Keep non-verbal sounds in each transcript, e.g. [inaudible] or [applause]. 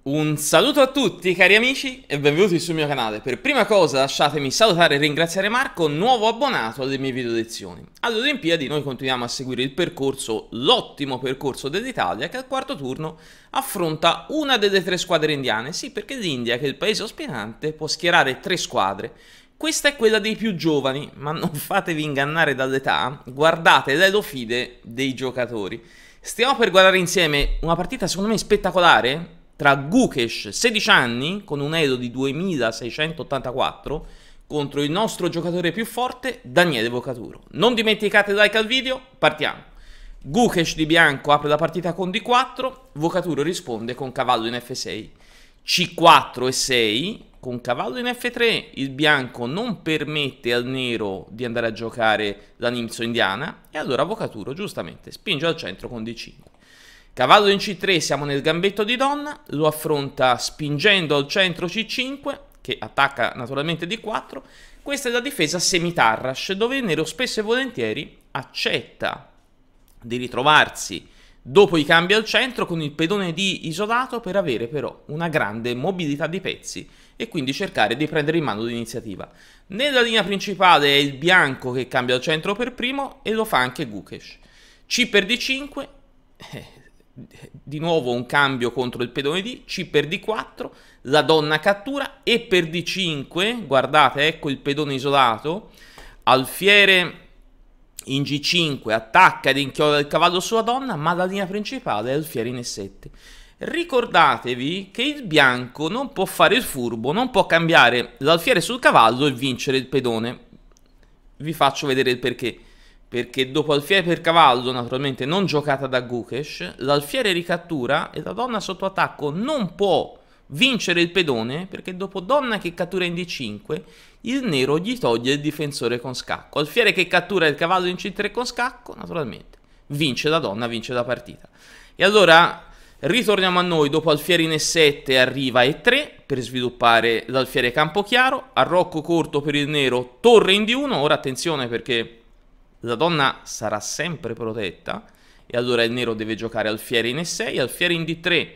Un saluto a tutti cari amici e benvenuti sul mio canale. Per prima cosa lasciatemi salutare e ringraziare Marco, nuovo abbonato alle mie video lezioni. Alle noi continuiamo a seguire il percorso, l'ottimo percorso dell'Italia che al quarto turno affronta una delle tre squadre indiane. Sì, perché l'India, che è il paese ospitante, può schierare tre squadre. Questa è quella dei più giovani, ma non [laughs] fatevi ingannare dall'età, guardate le lofide dei giocatori. Stiamo per guardare insieme una partita secondo me spettacolare, tra Gukesh, 16 anni, con un Edo di 2684, contro il nostro giocatore più forte, Daniele Vocaturo. Non dimenticate like al video, partiamo. Gukesh di bianco apre la partita con D4, Vocaturo risponde con cavallo in F6. C4 e 6, con cavallo in F3, il bianco non permette al nero di andare a giocare la Nimzo indiana, e allora Vocaturo giustamente spinge al centro con D5. Cavallo in C3 siamo nel gambetto di donna, lo affronta spingendo al centro C5, che attacca naturalmente D4. Questa è la difesa semitarrash, dove il nero spesso e volentieri accetta di ritrovarsi dopo i cambi al centro con il pedone di isolato per avere però una grande mobilità di pezzi e quindi cercare di prendere in mano l'iniziativa. Nella linea principale è il bianco che cambia al centro per primo e lo fa anche Gukesh. C per D5, di nuovo un cambio contro il pedone D, C per D4, la donna cattura, E per D5, guardate, ecco il pedone isolato, alfiere in G5 attacca ed inchioda il cavallo sulla donna, ma la linea principale è alfiere in E7. Ricordatevi che il bianco non può fare il furbo, non può cambiare l'alfiere sul cavallo e vincere il pedone. Vi faccio vedere il perché perché dopo alfiere per cavallo, naturalmente non giocata da Gukesh, l'alfiere ricattura e la donna sotto attacco non può vincere il pedone perché dopo donna che cattura in d5 il nero gli toglie il difensore con scacco. Alfiere che cattura il cavallo in c3 con scacco, naturalmente, vince la donna, vince la partita. E allora ritorniamo a noi, dopo alfiere in e7 arriva e3 per sviluppare l'alfiere campo chiaro, a rocco corto per il nero, torre in d1, ora attenzione perché la donna sarà sempre protetta e allora il nero deve giocare alfiere in E6, alfiere in D3,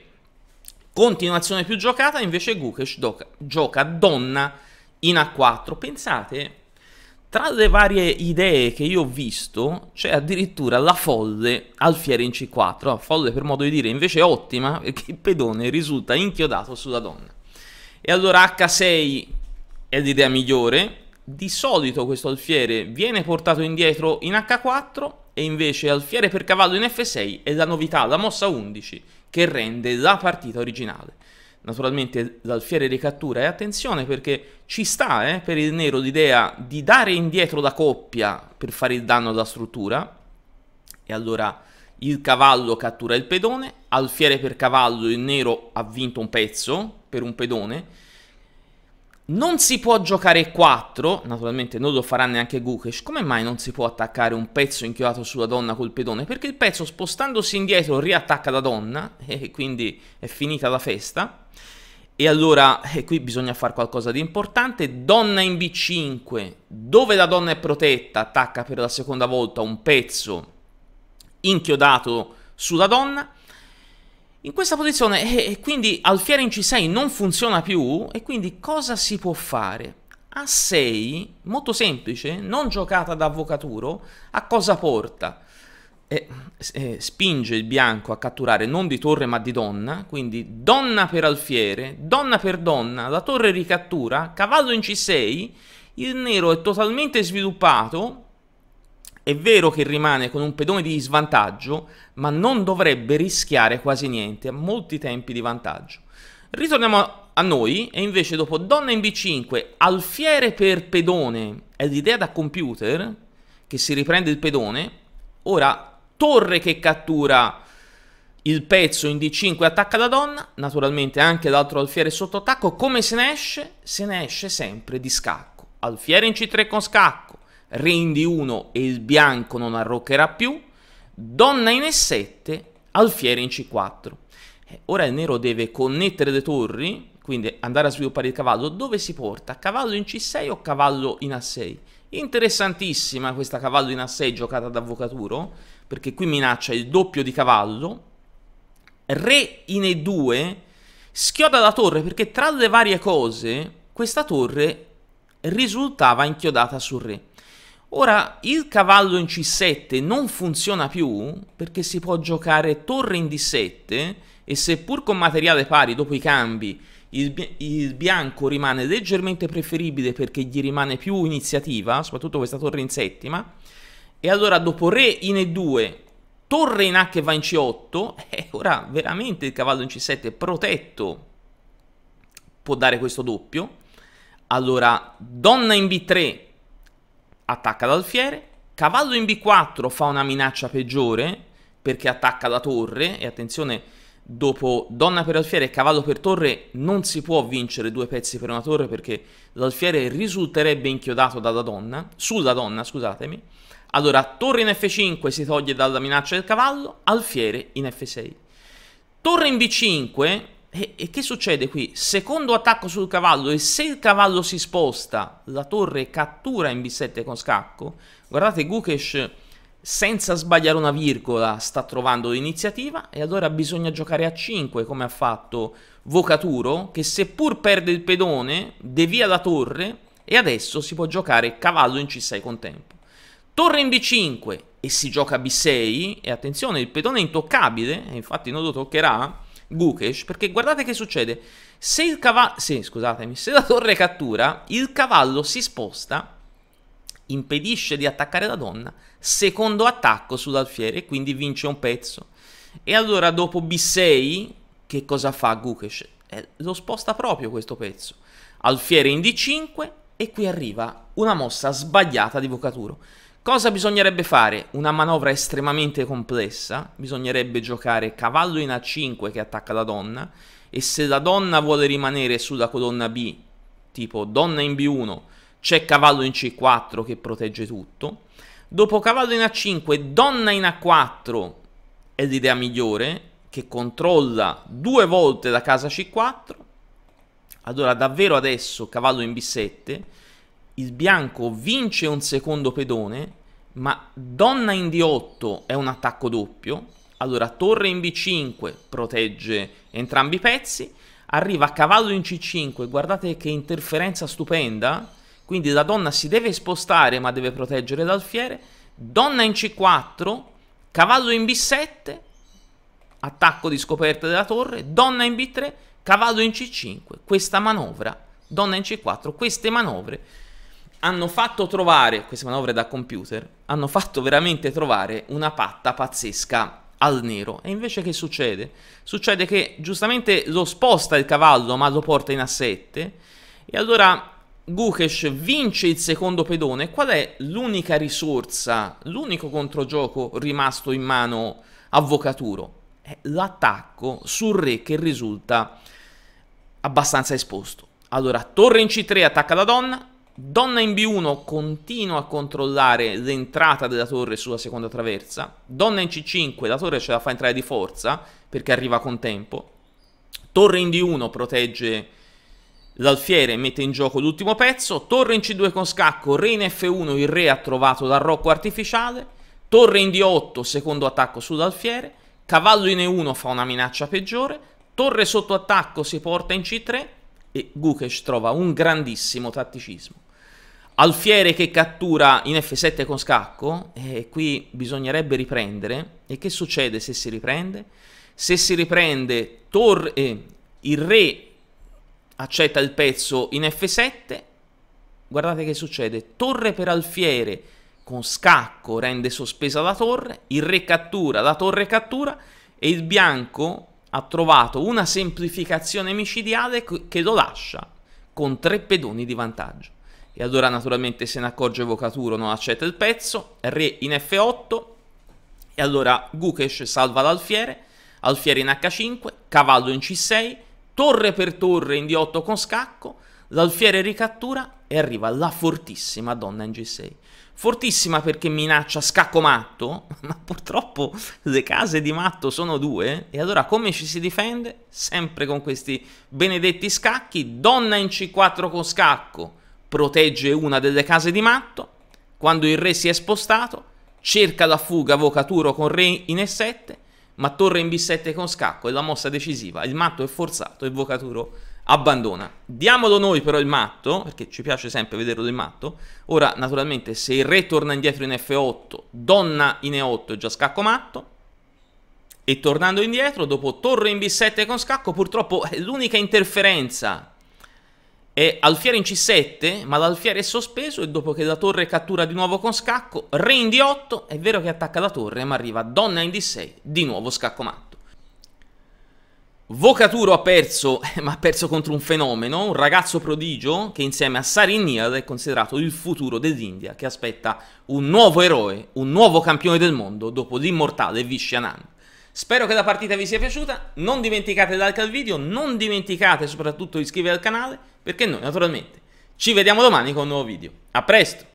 continuazione più giocata, invece Gukesh gioca donna in A4. Pensate, tra le varie idee che io ho visto, c'è addirittura la folle alfiere in C4, la ah, folle per modo di dire invece è ottima, perché il pedone risulta inchiodato sulla donna. E allora H6 è l'idea migliore, di solito questo alfiere viene portato indietro in H4 e invece alfiere per cavallo in F6 è la novità, la mossa 11 che rende la partita originale. Naturalmente l'alfiere ricattura e attenzione perché ci sta eh, per il nero l'idea di dare indietro la coppia per fare il danno alla struttura e allora il cavallo cattura il pedone, alfiere per cavallo il nero ha vinto un pezzo per un pedone non si può giocare 4, naturalmente non lo farà neanche Gukesh, come mai non si può attaccare un pezzo inchiodato sulla donna col pedone? Perché il pezzo spostandosi indietro riattacca la donna [laughs] e quindi è finita la festa. E allora e eh, qui bisogna fare qualcosa di importante, donna in B5, dove la donna è protetta, attacca per la seconda volta un pezzo inchiodato sulla donna in questa posizione e eh, eh, quindi alfiere in c6 non funziona più e quindi cosa si può fare? A6, molto semplice, non giocata da avvocaturo, a cosa porta? Eh, eh, spinge il bianco a catturare non di torre ma di donna, quindi donna per alfiere, donna per donna, la torre ricattura, cavallo in c6, il nero è totalmente sviluppato, è vero che rimane con un pedone di svantaggio, ma non dovrebbe rischiare quasi niente, ha molti tempi di vantaggio. Ritorniamo a noi e invece dopo donna in B5, alfiere per pedone, è l'idea da computer che si riprende il pedone, ora torre che cattura il pezzo in D5 attacca la donna, naturalmente anche l'altro alfiere sotto attacco, come se ne esce? Se ne esce sempre di scacco. Alfiere in C3 con scacco, rendi 1 e il bianco non arroccherà più, donna in e7, alfiere in c4. Eh, ora il nero deve connettere le torri, quindi andare a sviluppare il cavallo. Dove si porta? Cavallo in c6 o cavallo in a6? Interessantissima questa cavallo in a6 giocata da Avvocaturo, perché qui minaccia il doppio di cavallo. Re in e2 schioda la torre, perché tra le varie cose questa torre risultava inchiodata sul re. Ora, il cavallo in c7 non funziona più perché si può giocare torre in d7 e seppur con materiale pari dopo i cambi il, il, bianco rimane leggermente preferibile perché gli rimane più iniziativa, soprattutto questa torre in settima, e allora dopo re in e2, torre in h che va in c8, [laughs] e eh, ora veramente il cavallo in c7 protetto può dare questo doppio, allora donna in b3 attacca da alfiere, cavallo in b4 fa una minaccia peggiore perché attacca la torre e attenzione dopo donna per alfiere e cavallo per torre non si può vincere due pezzi per una torre perché l'alfiere risulterebbe inchiodato dalla donna, sulla donna scusatemi, allora torre in f5 si toglie dalla minaccia del cavallo, alfiere in f6. Torre in b5 e, e, che succede qui? Secondo attacco sul cavallo e se il cavallo si sposta, la torre cattura in B7 con scacco. Guardate Gukesh senza sbagliare una virgola sta trovando l'iniziativa e allora bisogna giocare a 5 come ha fatto Vocaturo che seppur perde il pedone devia la torre e adesso si può giocare cavallo in C6 con tempo. Torre in B5 e si gioca B6 e attenzione il pedone è intoccabile e infatti non lo toccherà Gukesh, perché guardate che succede. Se il cavallo, sì, scusatemi, se la torre cattura, il cavallo si sposta, impedisce di attaccare la donna, secondo attacco sull'alfiere quindi vince un pezzo. E allora dopo B6, che cosa fa Gukesh? Eh, lo sposta proprio questo pezzo. Alfiere in D5 e qui arriva una mossa sbagliata di Vocaturo. Cosa bisognerebbe fare? Una manovra estremamente complessa, bisognerebbe giocare cavallo in A5 che attacca la donna e se la donna vuole rimanere sulla colonna B, tipo donna in B1, c'è cavallo in C4 che protegge tutto. Dopo cavallo in A5, donna in A4 è l'idea migliore, che controlla due volte la casa C4. Allora davvero adesso cavallo in B7 il bianco vince un secondo pedone, ma donna in D8 è un attacco doppio, allora torre in B5 protegge entrambi i pezzi, arriva a cavallo in C5, guardate che interferenza stupenda, quindi la donna si deve spostare ma deve proteggere l'alfiere, donna in C4, cavallo in B7, attacco di scoperta della torre, donna in B3, cavallo in C5, questa manovra, donna in C4, queste manovre hanno fatto trovare, queste manovre da computer, hanno fatto veramente trovare una patta pazzesca al nero. E invece che succede? Succede che giustamente lo sposta il cavallo ma lo porta in a 7 e allora Gukesh vince il secondo pedone. Qual è l'unica risorsa, l'unico controgioco rimasto in mano avvocaturo È l'attacco sul re che risulta abbastanza esposto. Allora, torre in C3 attacca la donna, Donna in B1 continua a controllare l'entrata della torre sulla seconda traversa. Donna in C5, la torre ce la fa entrare di forza perché arriva con tempo. Torre in D1 protegge l'alfiere e mette in gioco l'ultimo pezzo. Torre in C2 con scacco, re in F1, il re ha trovato l'arrocco artificiale. Torre in D8, secondo attacco sull'alfiere. Cavallo in E1 fa una minaccia peggiore. Torre sotto attacco si porta in C3 e Gukesh trova un grandissimo tatticismo. Alfiere che cattura in F7 con scacco, e qui bisognerebbe riprendere, e che succede se si riprende? Se si riprende, eh, il re accetta il pezzo in F7, guardate che succede, torre per alfiere con scacco rende sospesa la torre, il re cattura, la torre cattura, e il bianco ha trovato una semplificazione micidiale che lo lascia con tre pedoni di vantaggio. E allora naturalmente se ne accorge Vocaturo, non accetta il pezzo, Re in F8, e allora Gukesh salva l'alfiere, alfiere in H5, cavallo in C6, torre per torre in D8 con scacco, l'alfiere ricattura e arriva la fortissima donna in G6. Fortissima perché minaccia scacco matto, [laughs] ma purtroppo le case di matto sono due e allora come ci si difende? Sempre con questi benedetti scacchi, donna in c4 con scacco, protegge una delle case di matto, quando il re si è spostato, cerca la fuga vocaturo con re in e7, ma torre in b7 con scacco, è la mossa decisiva, il matto è forzato e vocaturo abbandona. Diamolo noi però il matto, perché ci piace sempre vederlo del matto. Ora, naturalmente, se il re torna indietro in F8, donna in E8 è già scacco matto. E tornando indietro, dopo torre in B7 con scacco, purtroppo eh, l'unica interferenza è alfiere in C7, ma l'alfiere è sospeso e dopo che la torre cattura di nuovo con scacco, re in D8, è vero che attacca la torre, ma arriva donna in D6, di nuovo scacco matto. Vocaturo ha perso, eh, ma ha perso contro un fenomeno, un ragazzo prodigio che insieme a Sarin Niad è considerato il futuro dell'India che aspetta un nuovo eroe, un nuovo campione del mondo dopo l'immortale Vishyanand. Spero che la partita vi sia piaciuta, non dimenticate di like al video, non dimenticate soprattutto di iscrivervi al canale perché noi naturalmente ci vediamo domani con un nuovo video. A presto!